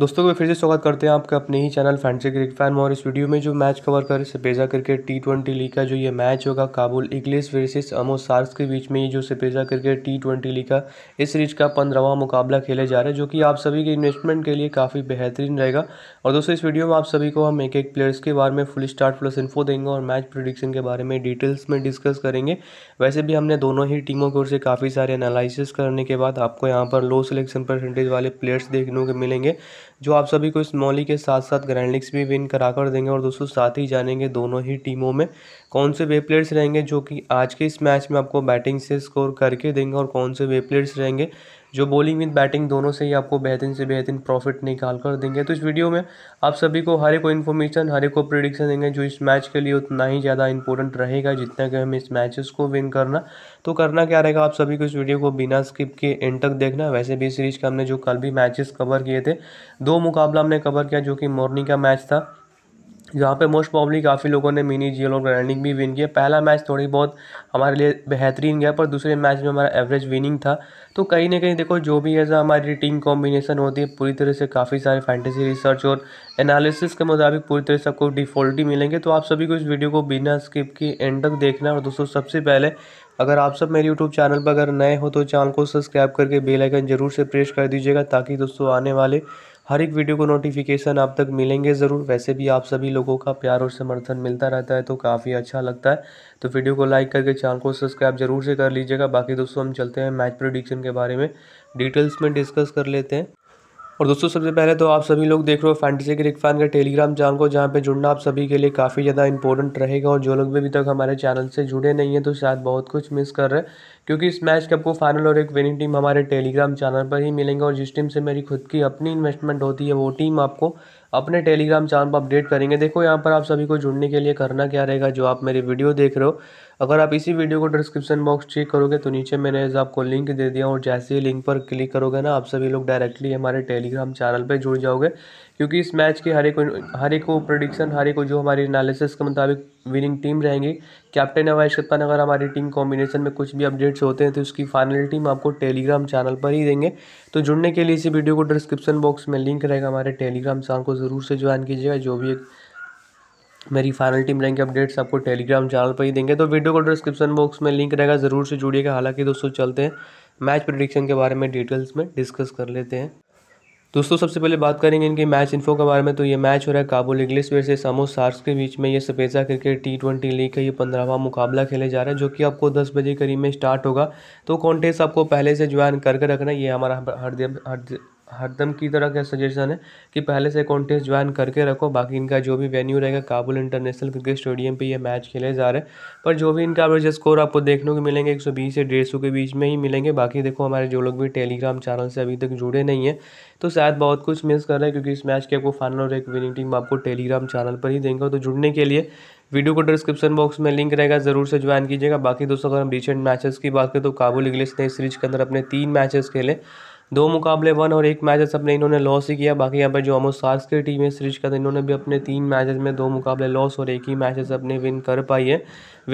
दोस्तों को तो फिर से स्वागत करते हैं आपका अपने ही चैनल फैंसी क्रिकेट फैन और इस वीडियो में जो मैच कवर कर Shpageeza cricket T twenty league का जो ये मैच होगा Kabul eagles versus Amo sharks के बीच में ये जो Shpageeza cricket T twenty league का इस सीरीज का पंद्रहवा मुकाबला खेले जा रहा है जो कि आप सभी के इन्वेस्टमेंट के लिए काफ़ी बेहतरीन रहेगा और दोस्तों इस वीडियो में आप सभी को हम एक एक प्लेयर्स के बारे में फुल स्टार्ट प्लस इन्फो देंगे और मैच प्रोडिक्शन के बारे में डिटेल्स में डिस्कस करेंगे वैसे भी हमने दोनों ही टीमों की ओर से काफ़ी सारे एनालिसिस करने के बाद आपको यहाँ पर लो सिलेक्शन परसेंटेज वाले प्लेयर्स देखने को मिलेंगे जो आप सभी को इस मौली के साथ साथ ग्रैंडलिक्स भी विन करा कर देंगे और दोस्तों साथ ही जानेंगे दोनों ही टीमों में कौन से वे प्लेयर्स रहेंगे जो कि आज के इस मैच में आपको बैटिंग से स्कोर करके देंगे और कौन से वे प्लेयर्स रहेंगे जो बॉलिंग विद बैटिंग दोनों से ही आपको बेहतरीन से बेहतरीन प्रॉफिट निकाल कर देंगे तो इस वीडियो में आप सभी को हर एक इन्फॉर्मेशन हर एक प्रिडिक्शन देंगे जो इस मैच के लिए उतना ही ज़्यादा इंपॉर्टेंट रहेगा जितना कि हमें इस मैचेस को विन करना तो करना क्या रहेगा आप सभी को इस वीडियो को बिना स्किप के एंड तक देखना वैसे भी सीरीज का हमने जो कल भी मैचेस कवर किए थे दो मुकाबला हमने कवर किया जो कि मॉर्निंग का मैच था जहाँ पे मोस्ट प्रॉब्ली काफ़ी लोगों ने मिनी जियल और रनिंग भी विन किया पहला मैच थोड़ी बहुत हमारे लिए बेहतरीन गया पर दूसरे मैच में हमारा एवरेज विनिंग था तो कहीं ना कहीं देखो जो भी ऐसा हमारी टीम कॉम्बिनेशन होती है पूरी तरह से काफ़ी सारे फैंटेसी रिसर्च और एनालिसिस के मुताबिक पूरी तरह से आपको डिफॉल्टी मिलेंगे तो आप सभी को इस वीडियो को बिना स्किप की एंड तक देखना और दोस्तों सबसे पहले अगर आप सब मेरे यूट्यूब चैनल पर अगर नए हो तो चैनल को सब्सक्राइब करके बेलाइकन जरूर से प्रेस कर दीजिएगा ताकि दोस्तों आने वाले हर एक वीडियो को नोटिफिकेशन आप तक मिलेंगे ज़रूर वैसे भी आप सभी लोगों का प्यार और समर्थन मिलता रहता है तो काफ़ी अच्छा लगता है तो वीडियो को लाइक करके चैनल को सब्सक्राइब जरूर से कर लीजिएगा बाकी दोस्तों हम चलते हैं मैच प्रोडिक्शन के बारे में डिटेल्स में डिस्कस कर लेते हैं और दोस्तों सबसे पहले तो आप सभी लोग देख रहे हो फैंटेसी क्रिक फैन का टेलीग्राम चैनल को जहाँ पे जुड़ना आप सभी के लिए काफ़ी ज़्यादा इंपॉर्टेंट रहेगा और जो लोग भी अभी तक हमारे चैनल से जुड़े नहीं हैं तो शायद बहुत कुछ मिस कर रहे हैं क्योंकि इस मैच के आपको फाइनल और एक विनिंग टीम हमारे टेलीग्राम चैनल पर ही मिलेंगे और जिस टीम से मेरी खुद की अपनी इन्वेस्टमेंट होती है वो टीम आपको अपने टेलीग्राम चैनल पर अपडेट करेंगे देखो यहाँ पर आप सभी को जुड़ने के लिए करना क्या रहेगा जो आप मेरी वीडियो देख रहे हो अगर आप इसी वीडियो को डिस्क्रिप्शन बॉक्स चेक करोगे तो नीचे मैंने आपको लिंक दे दिया और जैसे ही लिंक पर क्लिक करोगे ना आप सभी लोग डायरेक्टली हमारे टेलीग्राम चैनल पर जुड़ जाओगे क्योंकि इस मैच के हर एक हर एक को प्रडिक्शन हर एक को जो हमारी एनालिसिस के मुताबिक विनिंग टीम रहेंगी कैप्टन अवैश कप्तान अगर हमारी टीम कॉम्बिनेशन में कुछ भी अपडेट्स होते हैं तो उसकी फाइनल टीम आपको टेलीग्राम चैनल पर ही देंगे तो जुड़ने के लिए इसी वीडियो को डिस्क्रिप्शन बॉक्स में लिंक रहेगा हमारे टेलीग्राम चैनल को ज़रूर से ज्वाइन कीजिएगा जो भी एक मेरी फाइनल टीम रैंक अपडेट्स आपको टेलीग्राम चैनल पर ही देंगे तो वीडियो को डिस्क्रिप्शन बॉक्स में लिंक रहेगा ज़रूर से जुड़िएगा हालांकि दोस्तों चलते हैं मैच प्रडिक्शन के बारे में डिटेल्स में डिस्कस कर लेते हैं दोस्तों सबसे पहले बात करेंगे इनके मैच इन्फो के बारे में तो ये मैच हो रहा है काबुल इंग्लिश वर्सेस सामो सार्स के बीच में ये Shpageeza cricket T twenty league का ये पंद्रहवा मुकाबला खेले जा रहा है जो कि आपको दस बजे करीब में स्टार्ट होगा तो कॉन्टेस्ट आपको पहले से ज्वाइन करके रखना ये हमारा हर हर हरदम की तरह का सजेशन है कि पहले से कॉन्टेस्ट ज्वाइन करके रखो बाकी इनका जो भी वेन्यू रहेगा काबुल इंटरनेशनल क्रिकेट स्टेडियम पे ये मैच खेले जा रहे हैं पर जो भी इनका एवरेज स्कोर आपको देखने को मिलेंगे एक सौ बीस से डेढ़ सौ के बीच में ही मिलेंगे बाकी देखो हमारे जो लोग भी टेलीग्राम चैनल से अभी तक जुड़े नहीं हैं तो शायद बहुत कुछ मिस कर रहे हैं क्योंकि इस मैच की आपको फाइनल और एक विनिंग टीम आपको टेलीग्राम चैनल पर ही देंगे तो जुड़ने के लिए वीडियो को डिस्क्रिप्शन बॉक्स में लिंक रहेगा ज़रूर से ज्वाइन कीजिएगा बाकी दोस्तों अगर हम रिसेंट मैचेस की बात करें तो काबुल इंग्लिश ने इस सीरीज के अंदर अपने तीन मैचेस खेले दो मुकाबले वन और एक मैचेस अपने इन्होंने लॉस ही किया बाकी यहाँ पर जो अमो सार्स की टीम है सीरीज का तो इन्होंने भी अपने तीन मैचेस में दो मुकाबले लॉस और एक ही मैचेस अपने विन कर पाई है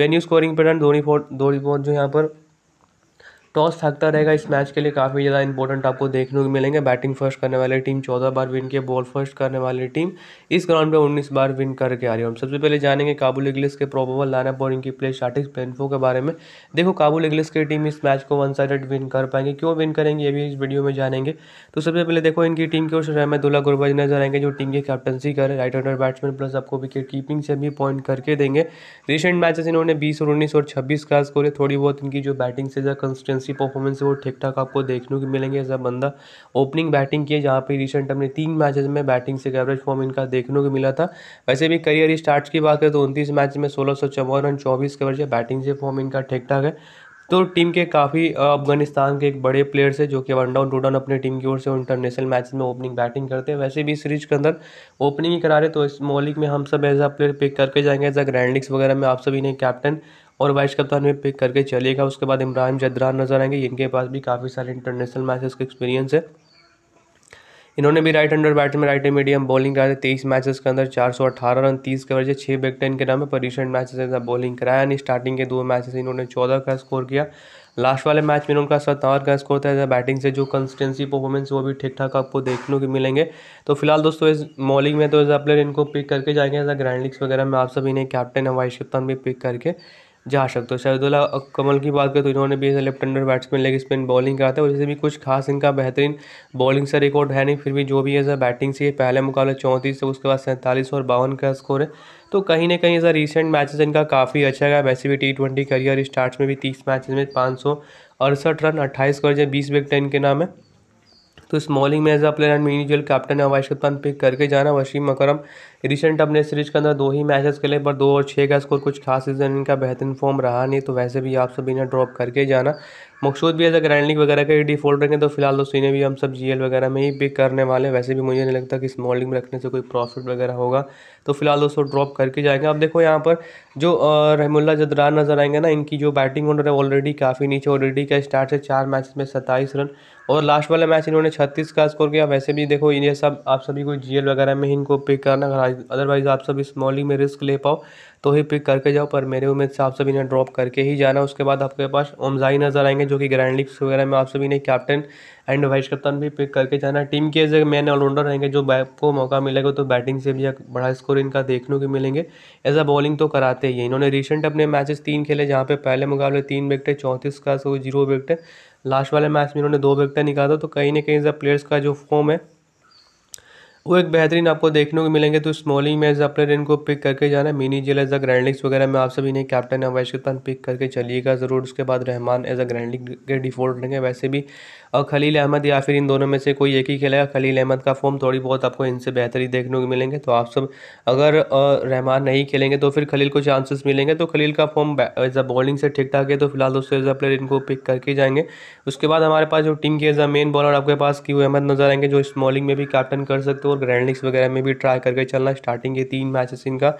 वेन्यू स्कोरिंग पैटर्न धोनी फोर धोनी फोर्ट जो यहाँ पर टॉस फैक्टर रहेगा इस मैच के लिए काफ़ी ज़्यादा इंपॉर्टेंट आपको देखने को मिलेंगे बैटिंग फर्स्ट करने वाली टीम चौदह बार विन के बॉल फर्स्ट करने वाली टीम इस ग्राउंड पे उन्नीस बार विन करके आ रही है हम सबसे पहले जानेंगे काबुल इंग्लिस के प्रोबेबल लाइनअप और इनकी प्ले स्टार्टिंग प्लेनफो के बारे में देखो काबुल इंग्लिस की टीम इस मैच को वन साइडेड विन कर पाएंगे क्यों विन करेंगे ये भी इस वीडियो में जानेंगे तो सबसे पहले देखो इनकी टीम के ओर दुला गुरबाज नजर आएंगे जो टीम की कैप्टनसी कर राइट हैंडर बैट्समैन प्लस आपको विकेट कीपिंग से भी पॉइंट करके देंगे रिसेंट मैचेस इन्होंने बीस और उन्नीस और छब्बीस का स्कोर है थोड़ी बहुत इनकी जो बैटिंग से ज़्यादा अच्छी परफॉर्मेंस है वो ठीक ठाक आपको देखने को मिलेंगे ऐसा बंदा ओपनिंग बैटिंग किए जहाँ पे रिसेंट हमने तीन मैचेस में बैटिंग से एवरेज फॉर्म इनका देखने को मिला था वैसे भी करियर स्टार्ट की बात करें तो उनतीस मैच में सोलह सौ चौवन रन चौबीस के एवरेज बैटिंग से फॉर्म इनका ठीक ठाक है तो टीम के काफ़ी अफगानिस्तान के एक बड़े प्लेयर्स है जो कि वन डाउन टू डाउन अपने टीम की ओर से इंटरनेशनल मैच में ओपनिंग बैटिंग करते हैं वैसे भी सीरीज के अंदर ओपनिंग ही करा रहे तो इस मौलिक में हम सब एज आ प्लेयर पिक करके जाएंगे एज अ ग्रैंड लीग्स वगैरह में आप सभी ने कैप्टन और वाइस कप्तान में पिक करके चलेगा उसके बाद इमरान जदरान नज़र आएंगे इनके पास भी काफ़ी सारे इंटरनेशनल मैचेस का एक्सपीरियंस है इन्होंने भी राइट हंडर बैट में राइट मीडियम बॉलिंग कराए तेईस मैचेस के अंदर चार सौ अठारह रन तीस के वजह छः बैक टेन के नाम है पर रिसेंट मैचेस बॉलिंग कराया नहीं स्टार्टिंग के दो मैचेस इन्होंने चौदह का स्कोर किया लास्ट वाले मैच में उनका सत्तावन का स्कोर था बैटिंग से जो कंसिस्टेंसी परफॉर्मेंस वो भी ठीक ठाक आपको देखने को मिलेंगे तो फिलहाल दोस्तों इस मॉलिंग में तो एज प्लेयर इनको पिक करके जाएंगे एज ग्रैंड लीग्स वगैरह में आप सभी ने कैप्टन वाइस कप्तान भी पिक करके जा सकते हो शहदुल्ला कमल की बात करें तो इन्होंने भी ऐसे left hander batsman leg spin bowling करा था वैसे भी कुछ खास इनका बेहतरीन बॉलिंग से रिकॉर्ड है नहीं फिर भी जो भी ऐसा बैटिंग से पहले मुकाबले चौंतीस से उसके बाद सैंतालीस और बावन का स्कोर है तो कहीं ना कहीं ऐसा रिसेंट मैचेस इनका काफ़ी अच्छा गया वैसे भी टी ट्वेंटी करियर स्टार्ट में भी तीस मैच में पाँच सौ अड़सठ रन अट्ठाईस कॉलेज बीस विकटें इनके नाम है तो स्मॉलिंग में as a player and individual captain अवाइशत खान पिक करके जाना वशीम अकरम रिसेंट अपने सीरीज के अंदर दो ही मैचेस खेले पर दो और छः का स्कोर कुछ खास सीजन इनका बेहतरीन फॉर्म रहा नहीं तो वैसे भी आप सभी ने ड्रॉप करके जाना मकसूद भी ऐसा ग्राइंडिंग वगैरह का ही डिफॉल्ट रखें तो फिलहाल दोस्तों इन्हें भी हम सब जी वगैरह में ही पिक करने वाले हैं वैसे भी मुझे नहीं लगता कि इस मॉल्डिंग में रखने से कोई प्रॉफिट वगैरह होगा तो फिलहाल दोस्तों ड्रॉप करके जाएंगे अब देखो यहाँ पर जो रहमुल्ला जदरान नज़र आएंगे ना इनकी जो बैटिंग ऑर्डर है ऑलरेडी काफ़ी नीचे ऑलरेडी का स्टार्ट से चार मैच में सत्ताईस रन और लास्ट वाला मैच इन्होंने छत्तीस का स्कोर किया वैसे भी देखो ये सब आप सभी को जी वगैरह में ही इनको पिक करना अदरवाइज़ आप सब इस मॉलिंग में रिस्क ले पाओ तो ही पिक करके जाओ पर मेरे उम्मीद से आप सभी ने ड्रॉप करके ही जाना उसके बाद आपके पास ओमजाई नज़र आएंगे जो कि ग्रैंड लीग्स वगैरह में आप सभी ने कैप्टन एंड वाइस कप्तान भी पिक करके जाना टीम के एज मैन ऑलराउंडर रहेंगे जो को मौका मिलेगा तो बैटिंग से भी बड़ा स्कोर इनका देखने को मिलेंगे एज अ बॉलिंग तो कराते ही इन्होंने रिसेंट अपने मैचेस तीन खेले जहाँ पे पहले मुकाबले तीन विकटे चौंतीस का सो जीरो विकटें लास्ट वाले मैच में इन्होंने दो विकटें निकाला तो कहीं ना कहीं प्लेयर्स का जो फॉर्म है वो एक बेहतरीन आपको देखने को मिलेंगे तो स्मॉलिंग में एज अपने इनको पिक करके जाना मिनी जेल एज अ ग्रैंड वगैरह में आप सभी ने कैप्टन अवैश के पास पिक करके चलिएगा ज़रूर उसके बाद रहमान एज अ ग्रैंड के डिफॉल्ट रहेंगे वैसे भी और खलील अहमद या फिर इन दोनों में से कोई एक ही खेलेगा खलील अहमद का फॉर्म थोड़ी बहुत आपको इनसे बेहतरी देखने को मिलेंगे तो आप सब अगर रहमान नहीं खेलेंगे तो फिर खलील को चांसेस मिलेंगे तो खलील का फॉर्म एज अ बॉलिंग से ठीक ठाक है तो फिलहाल दोस्तों एज अ प्लेयर इनको पिक करके जाएंगे उसके बाद हमारे पास जो टीम के एज अ मेन बॉलर आपके पास क्यू अहमद नजर आएंगे जो स्मॉलिंग में भी कैप्टन कर सकते हो और ग्रैंड लिग्स वगैरह में भी ट्राई करके चलना स्टार्टिंग के तीन मैचेस इनका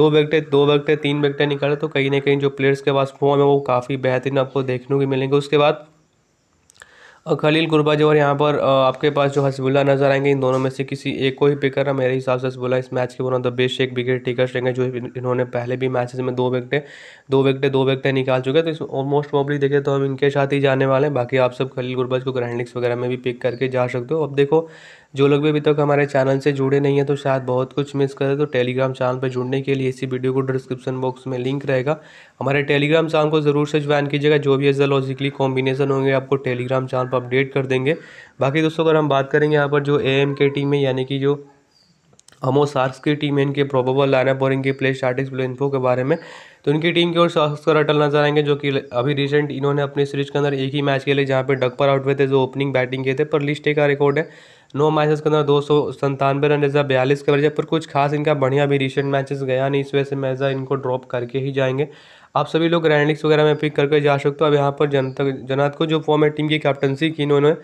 दो विकटे दो विकटे तीन विकटे निकाले तो कहीं ना कहीं जो प्लेयर्स के पास फॉर्म है वो काफ़ी बेहतरीन आपको देखने को मिलेंगे उसके बाद खलील गुरबा जो और यहाँ पर आपके पास जो हसबुल्ला नजर आएंगे इन दोनों में से किसी एक को ही पिक करना मेरे हिसाब से हसबुल्ला इस मैच के वन ऑफ द बेस्ट एक विकेट टिकर्स रहेंगे जो इन्होंने पहले भी मैचेस में दो विकटे दो विकटे दो विकटे निकाल चुके हैं तो इस ऑलमोस्ट प्रॉब्ली देखें तो हम इनके साथ ही जाने वाले हैं बाकी आप सब खलील गुरबाज को ग्रैंड लिग्स वगैरह में भी पिक करके जा सकते हो अब देखो जो लोग भी अभी तक हमारे चैनल से जुड़े नहीं हैं तो शायद बहुत कुछ मिस करें तो टेलीग्राम चैनल पर जुड़ने के लिए इसी वीडियो को डिस्क्रिप्शन बॉक्स में लिंक रहेगा हमारे टेलीग्राम चैनल को ज़रूर से ज्वाइन कीजिएगा जो भी ऐसा लॉजिकली कॉम्बिनेशन होंगे आपको टेलीग्राम चैनल पर अपडेट कर देंगे बाकी दोस्तों अगर हम बात करेंगे यहाँ पर जो ए में यानी कि जो हमो सार्स की टीम है इनके प्रोबेबल लाइनअप और इनके प्ले स्टार्टिंग प्ले इन्फो के बारे में तो इनकी टीम की ओर सस्कर अटल नजर आएंगे जो कि अभी रिसेंट इन्होंने अपने सीरीज के अंदर एक ही मैच खेले जहाँ पर डक पर आउट हुए थे जो ओपनिंग बैटिंग किए थे पर लिस्टे का रिकॉर्ड है नौ मैचेस के अंदर दो सौ संतानवे रन एजा बयालीस के वजह पर कुछ खास इनका बढ़िया भी रिसेंट मैचेस गया नहीं इस वजह से मैजा इनको ड्रॉप करके ही जाएंगे आप सभी लोग ग्रैंडिक्स वगैरह में पिक करके जा सकते हो अब यहाँ पर जनता जनात को जो फॉर्म है टीम की कैप्टनसी की इन्होंने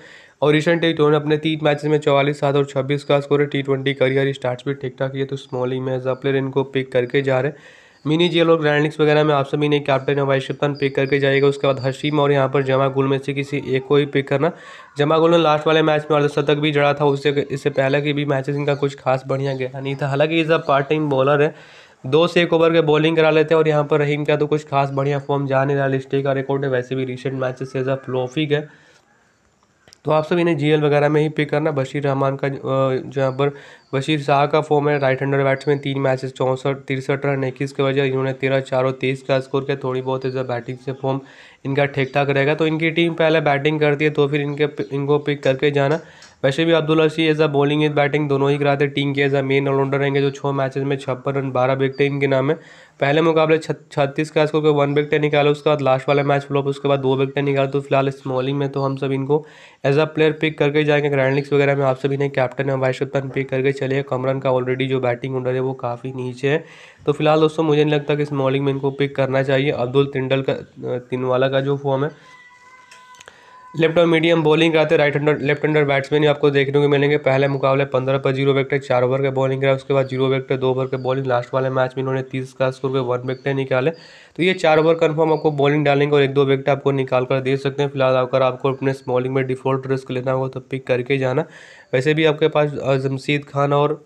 और रिसेंट उन्होंने तो अपने तीन मैचेस में चौवालीस सात और छब्बीस का स्कोर है टी ट्वेंटी करियर स्टार्ट भी ठीक ठाक है तो स्मॉल ही मैच प्लेयर इनको पिक करके जा रहे हैं मिनी जेल और ग्रैंडिक्स वगैरह में आप सभी ने कैप्टन वाइस कप्तान पिक करके जाएगा उसके बाद हशीम और यहाँ पर जमा गुल में से किसी एक को ही पिक करना जमा गुल ने लास्ट वाले मैच में शतक भी जड़ा था उससे इससे पहले की भी मैचेस इनका कुछ खास बढ़िया गया नहीं था हालांकि is a part time bowler है दो से एक ओवर के बॉलिंग करा लेते हैं और यहाँ पर रहीम का तो कुछ खास बढ़िया फॉर्म जा नहीं रहा लिस्टे का रिकॉर्ड है वैसे भी रिसेंट मैचेस से एज अ फ्लोफिक है तो आप सब इन्हें जीएल वगैरह में ही पिक करना बशीर रहमान का जो यहाँ पर बशीर शाह का फॉर्म है राइट हैंडर बैट्समैन तीन मैचेस चौंसठ तिरसठ रन इक्कीस की वजह इन्होंने तेरह चार और तेईस का स्कोर किया थोड़ी बहुत इस बैटिंग से फॉर्म इनका ठीक ठाक रहेगा तो इनकी टीम पहले बैटिंग करती है तो फिर इनके इनको पिक करके जाना वैसे भी अब्दुल रशी as a bowling as batting दोनों ही कराते टीम के एज अ मेन ऑलराउंडर रहेंगे जो छः मैचेस में छप्पन रन बारह विकटे इनके नाम है पहले मुकाबले छत्तीस का स्कोर वन विकटें निकाले उसके बाद लास्ट वाला मैच फ्लॉप उसके बाद दो विकटें निकाले तो फिलहाल इस मॉलिंग में तो हम सब इनको एज अ प्लेयर पिक करके जाएंगे ग्रैंड लिग्स वगैरह में आप सभी ने कैप्टन है वाइस कप्तान पिक करके चले कमरन का ऑलरेडी जो बैटिंग ऑर्डर है वो काफ़ी नीचे है तो फिलहाल दोस्तों मुझे नहीं लगता कि इस मॉलिंग में इनको पिक करना चाहिए अब्दुल तिंडल का तिनवाला का जो फॉर्म है लेफ्ट और मीडियम बॉलिंग कराते right hander left hander batsman ही आपको देखने को मिलेंगे पहले मुकाबले पंद्रह पर जीरो विकेट चार ओवर के बॉलिंग कराए उसके बाद जीरो विकेट दो ओवर के बॉलिंग लास्ट वाले मैच में इन्होंने तीस का स्कोर के वन विकेटें निकाले तो ये चार ओवर कन्फर्म आपको बॉलिंग डालेंगे और एक दो विकेट आपको निकाल कर दे सकते हैं फिलहाल अगर आपको अपने स्मॉलिंग में डिफॉल्ट रिस्क लेना होगा तो पिक करके जाना वैसे भी आपके पास जमशीद खान और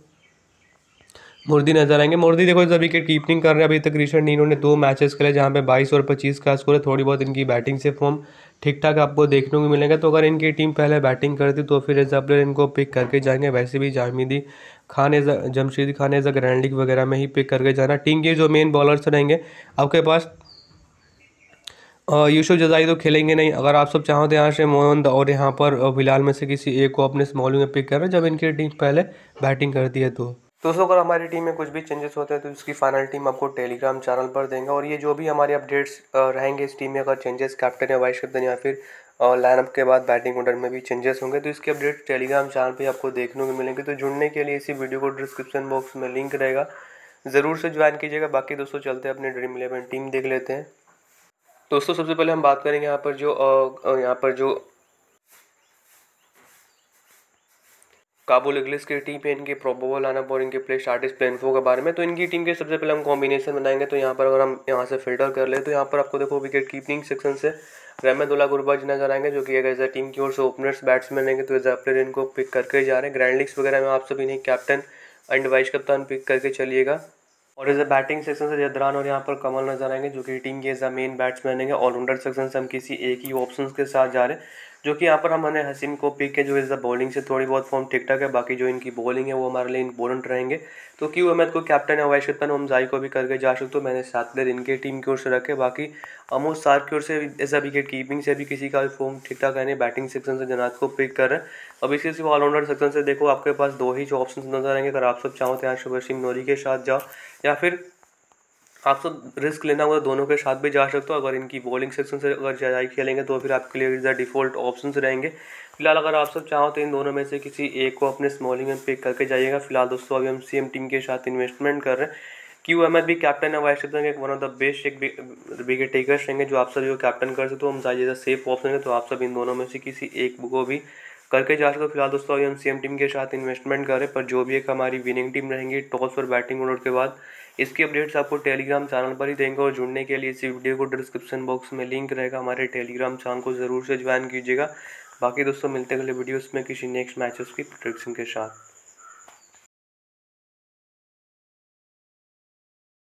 मुर्दी नजर आएंगे मुर्दी देखो जब विकेट कीपिंग कर रहे हैं अभी तक रिशर्ड नीनो ने दो मैचेस खेले जहाँ पे 22 और 25 का स्कोर है थोड़ी बहुत इनकी बैटिंग से फॉर्म ठीक ठाक आपको देखने को मिलेगा तो अगर इनकी टीम पहले बैटिंग करती तो फिर एज प्लेयर इनको पिक करके जाएंगे वैसे भी जामिदी Khan as Jamshed Khan as a grand league वगैरह में ही पिक करके जाना टीम के जो मेन बॉलर्स रहेंगे आपके पास यूशु जजाई तो खेलेंगे नहीं अगर आप सब चाहो तो यहाँ से मोहन और यहाँ पर फिलहाल में से किसी एक को अपने स्मॉलिंग में पिक करें जब इनकी टीम पहले बैटिंग करती है तो दोस्तों अगर हमारी टीम में कुछ भी चेंजेस होते हैं तो उसकी फाइनल टीम आपको टेलीग्राम चैनल पर देंगे और ये जो भी हमारे अपडेट्स रहेंगे इस टीम में अगर चेंजेस कैप्टन या वाइस कैप्टन या फिर लाइनअप के बाद बैटिंग ऑर्डर में भी चेंजेस होंगे तो इसके अपडेट टेलीग्राम चैनल पर आपको देखने को मिलेंगे तो जुड़ने के लिए इसी वीडियो को डिस्क्रिप्शन बॉक्स में लिंक रहेगा ज़रूर से ज्वाइन कीजिएगा बाकी दोस्तों चलते हैं अपने ड्रीम इलेवन टीम देख लेते हैं दोस्तों सबसे पहले हम बात करेंगे यहाँ पर जो यहाँ पर जो काबुल इग्लिस की टीम पे इनके प्रोबोबल आना और इनके प्ले स्टार्टिस प्लेनफो के बारे में तो इनकी टीम के सबसे पहले हम कॉम्बिनेशन बनाएंगे तो यहाँ पर अगर हम यहाँ से फिल्टर कर ले तो यहाँ पर आपको देखो विकेट कीपिंग सेक्शन से रहमदुल्ला जी नजर आएंगे जो कि एक एज टीम की ओर से ओपनर्स बैट्समैन रहेंगे तो एज अ प्लेयर इनको पिक करके जा रहे हैं ग्रैंड लीग्स वगैरह में आप सभी नहीं कैप्टन एंड वाइस कप्तान पिक करके चलिएगा और इस बैटिंग सेक्शन से जदरान और यहाँ पर कमल नजर आएंगे जो कि टीम के एज मेन बैट्समैन है ऑलराउंडर सेक्शन से हम किसी एक ही ऑप्शन के साथ जा रहे हैं जो कि यहाँ पर हमने हसीम को पिक है जो इस बॉलिंग से थोड़ी बहुत फॉर्म ठीक ठाक है बाकी जो इनकी बॉलिंग है वो हमारे लिए इंपॉर्टेंट रहेंगे तो क्यों अहमद को कैप्टन है कप्तान हम जाई को भी करके जा सकते हो मैंने सात दिन इनके टीम की ओर से रखे बाकी अमोद सार की ओर से ऐसा विकेट कीपिंग से भी किसी का फॉर्म ठीक ठाक है नहीं बैटिंग सेक्शन से जनात को पिक कर रहे हैं अब इसी से ऑलराउंडर सेक्शन से देखो आपके पास दो ही जो ऑप्शन नजर आएंगे अगर आप सब चाहो तो यहाँ शुभश्री नौरी के साथ जाओ या फिर आप सब रिस्क लेना होगा तो दोनों के साथ भी जा सकते हो अगर इनकी बॉलिंग सेक्शन से अगर जाए खेलेंगे तो फिर आपके लिए ज़्यादा डिफ़ॉल्ट ऑप्शन रहेंगे फिलहाल अगर आप सब चाहो तो इन दोनों में से किसी एक को अपने स्मॉलिंग में पिक करके जाइएगा फिलहाल दोस्तों अभी हम सी टीम के साथ इन्वेस्टमेंट कर रहे हैं क्यू अहमद भी कैप्टन है वाइस कैप्टन एक वन ऑफ द बेस्ट एक विकेट टेकर्स रहेंगे जो आप सभी को कैप्टन कर सकते हो हम ज़्यादा सेफ ऑप्शन है तो आप सब इन दोनों में से किसी एक को भी करके जा सकते हो फिलहाल दोस्तों अभी हम सेम टीम के साथ इन्वेस्टमेंट करें पर जो भी एक हमारी विनिंग टीम रहेंगी टॉस और बैटिंग ऑर्डर के बाद इसकी अपडेट्स आपको टेलीग्राम चैनल पर ही देंगे और जुड़ने के लिए इसी वीडियो को डिस्क्रिप्शन बॉक्स में लिंक रहेगा हमारे टेलीग्राम चैनल को ज़रूर से ज्वाइन कीजिएगा बाकी दोस्तों मिलते अगले वीडियोस में किसी नेक्स्ट मैचेस की प्रोडक्शन के साथ